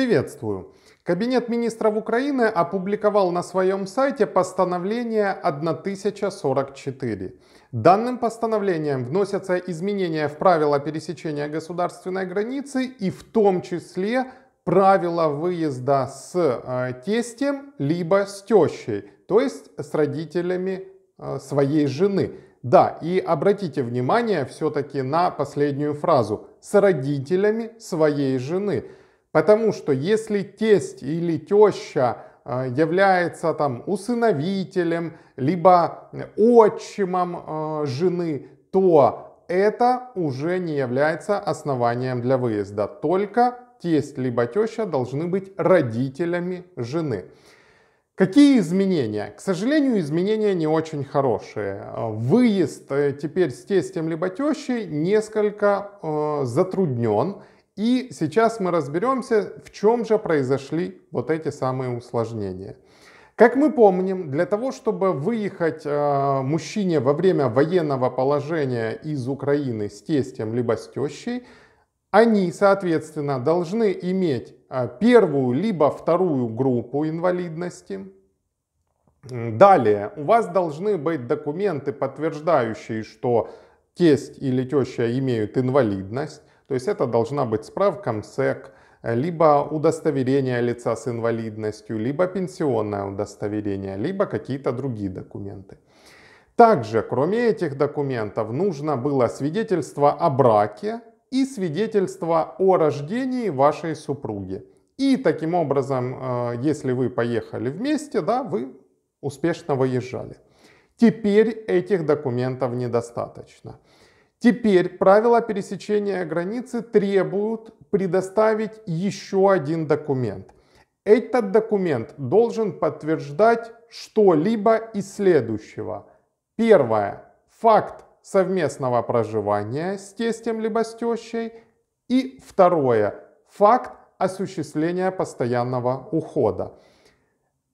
Приветствую! Кабинет министров Украины опубликовал на своем сайте постановление 1044. Данным постановлением вносятся изменения в правила пересечения государственной границы и в том числе правила выезда с э, тестем либо с тещей, то есть с родителями э, своей жены. Да, и обратите внимание все-таки на последнюю фразу «с родителями своей жены». Потому что если тесть или теща э, является там усыновителем, либо э, отчимом э, жены, то это уже не является основанием для выезда. Только тесть либо теща должны быть родителями жены. Какие изменения? К сожалению, изменения не очень хорошие. Выезд теперь с тестем либо тещей несколько э, затруднен и сейчас мы разберемся, в чем же произошли вот эти самые усложнения. Как мы помним, для того, чтобы выехать э, мужчине во время военного положения из Украины с тестем либо с тещей, они, соответственно, должны иметь э, первую либо вторую группу инвалидности. Далее, у вас должны быть документы, подтверждающие, что тесть или теща имеют инвалидность. То есть это должна быть справка МСЭК, э, либо удостоверение лица с инвалидностью, либо пенсионное удостоверение, либо какие-то другие документы. Также, кроме этих документов, нужно было свидетельство о браке и свидетельство о рождении вашей супруги. И таким образом, э, если вы поехали вместе, да, вы успешно выезжали. Теперь этих документов недостаточно. Теперь правила пересечения границы требуют предоставить еще один документ. Этот документ должен подтверждать что-либо из следующего. Первое. Факт совместного проживания с тестем либо с тещей. И второе. Факт осуществления постоянного ухода.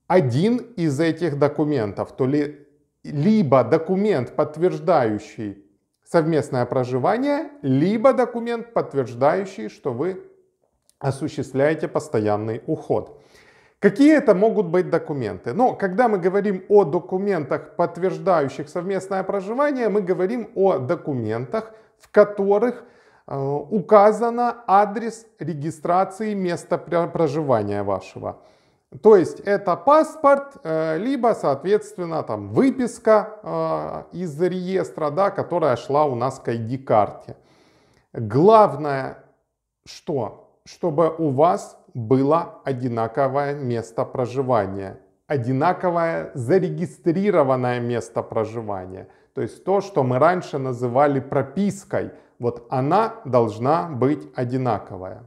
Один из этих документов, то ли либо документ, подтверждающий совместное проживание, либо документ, подтверждающий, что вы осуществляете постоянный уход. Какие это могут быть документы? Но когда мы говорим о документах, подтверждающих совместное проживание, мы говорим о документах, в которых э, указано адрес регистрации места проживания вашего. То есть это паспорт, э, либо, соответственно, там выписка э, из реестра, да, которая шла у нас к ID-карте. Главное, что? Чтобы у вас было одинаковое место проживания, одинаковое зарегистрированное место проживания. То есть то, что мы раньше называли пропиской, вот она должна быть одинаковая.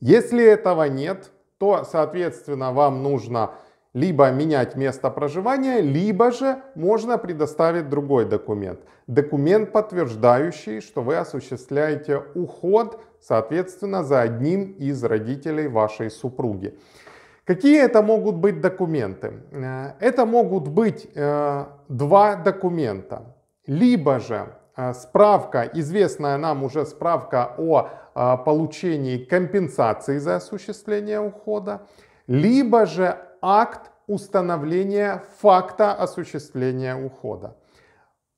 Если этого нет, то, соответственно, вам нужно либо менять место проживания, либо же можно предоставить другой документ. Документ, подтверждающий, что вы осуществляете уход, соответственно, за одним из родителей вашей супруги. Какие это могут быть документы? Э, это могут быть э, два документа. Либо же а, справка, известная нам уже справка о а, получении компенсации за осуществление ухода, либо же акт установления факта осуществления ухода.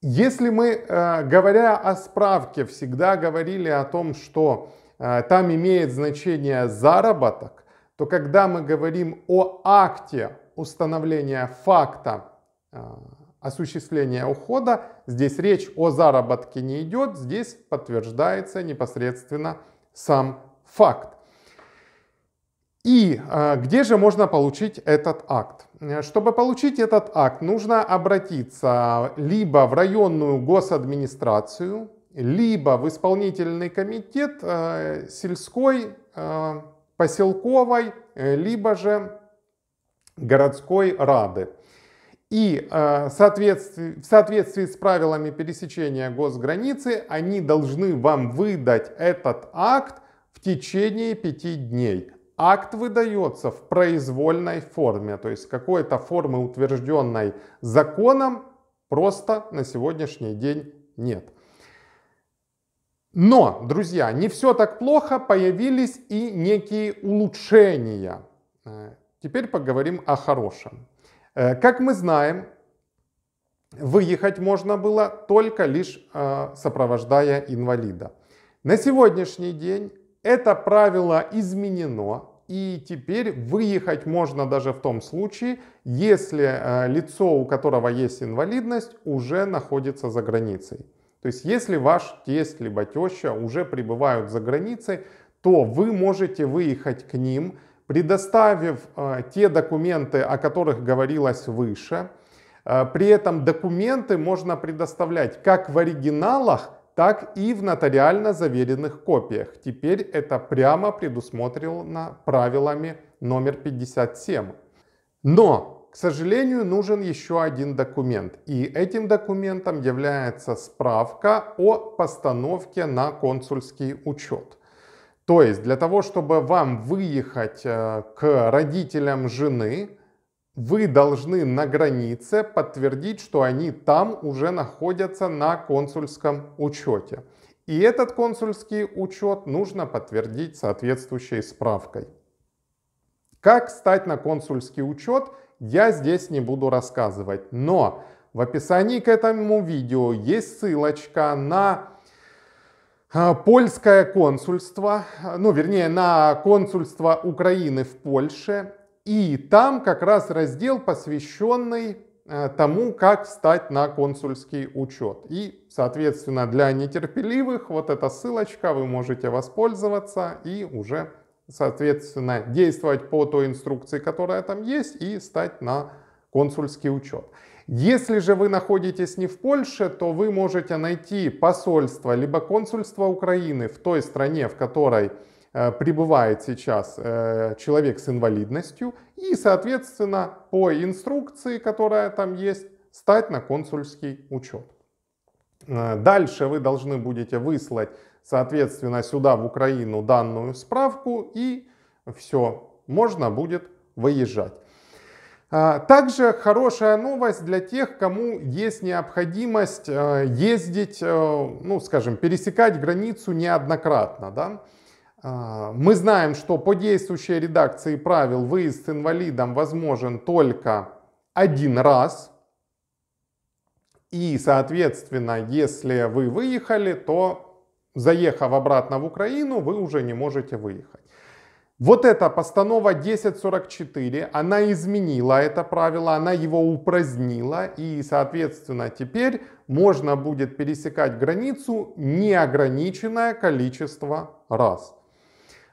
Если мы, э, говоря о справке, всегда говорили о том, что э, там имеет значение заработок, то когда мы говорим о акте установления факта а, осуществления ухода. Здесь речь о заработке не идет, здесь подтверждается непосредственно сам факт. И э, где же можно получить этот акт? Чтобы получить этот акт, нужно обратиться либо в районную госадминистрацию, либо в исполнительный комитет э, сельской, э, поселковой, либо же городской рады. И э, в соответствии с правилами пересечения госграницы они должны вам выдать этот акт в течение пяти дней. Акт выдается в произвольной форме, то есть какой-то формы, утвержденной законом, просто на сегодняшний день нет. Но, друзья, не все так плохо, появились и некие улучшения. Э, теперь поговорим о хорошем. Э, как мы знаем, выехать можно было только лишь э, сопровождая инвалида. На сегодняшний день это правило изменено, и теперь выехать можно даже в том случае, если э, лицо, у которого есть инвалидность, уже находится за границей. То есть если ваш тесть либо теща уже пребывают за границей, то вы можете выехать к ним – предоставив э, те документы, о которых говорилось выше. Э, при этом документы можно предоставлять как в оригиналах, так и в нотариально заверенных копиях. Теперь это прямо предусмотрено правилами номер 57. Но, к сожалению, нужен еще один документ. И этим документом является справка о постановке на консульский учет. То есть для того, чтобы вам выехать э, к родителям жены, вы должны на границе подтвердить, что они там уже находятся на консульском учете. И этот консульский учет нужно подтвердить соответствующей справкой. Как стать на консульский учет, я здесь не буду рассказывать. Но в описании к этому видео есть ссылочка на а, польское консульство, ну, вернее, на консульство Украины в Польше. И там как раз раздел, посвященный э, тому, как встать на консульский учет. И, соответственно, для нетерпеливых вот эта ссылочка, вы можете воспользоваться и уже, соответственно, действовать по той инструкции, которая там есть, и стать на консульский учет. Если же вы находитесь не в Польше, то вы можете найти посольство либо консульство Украины в той стране, в которой э, пребывает сейчас э, человек с инвалидностью и, соответственно, по инструкции, которая там есть, стать на консульский учет. Э, дальше вы должны будете выслать, соответственно, сюда в Украину данную справку и все, можно будет выезжать. А, также хорошая новость для тех, кому есть необходимость э, ездить, э, ну, скажем, пересекать границу неоднократно. Да? А, мы знаем, что по действующей редакции правил выезд с инвалидом возможен только один раз. И, соответственно, если вы выехали, то, заехав обратно в Украину, вы уже не можете выехать. Вот эта постанова 1044, она изменила это правило, она его упразднила, и, соответственно, теперь можно будет пересекать границу неограниченное количество раз.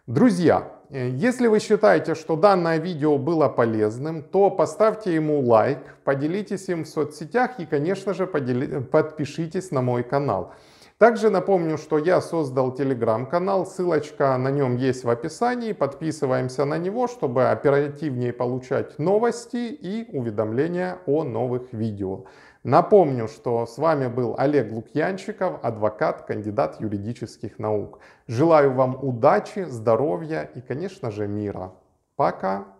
Друзья, э, если вы считаете, что данное видео было полезным, то поставьте ему лайк, поделитесь им в соцсетях и, конечно же, подпишитесь на мой канал. Также напомню, что я создал телеграм-канал, ссылочка на нем есть в описании, подписываемся на него, чтобы оперативнее получать новости и уведомления о новых видео. Напомню, что с вами был Олег Лукьянчиков, адвокат, кандидат юридических наук. Желаю вам удачи, здоровья и, конечно же, мира. Пока!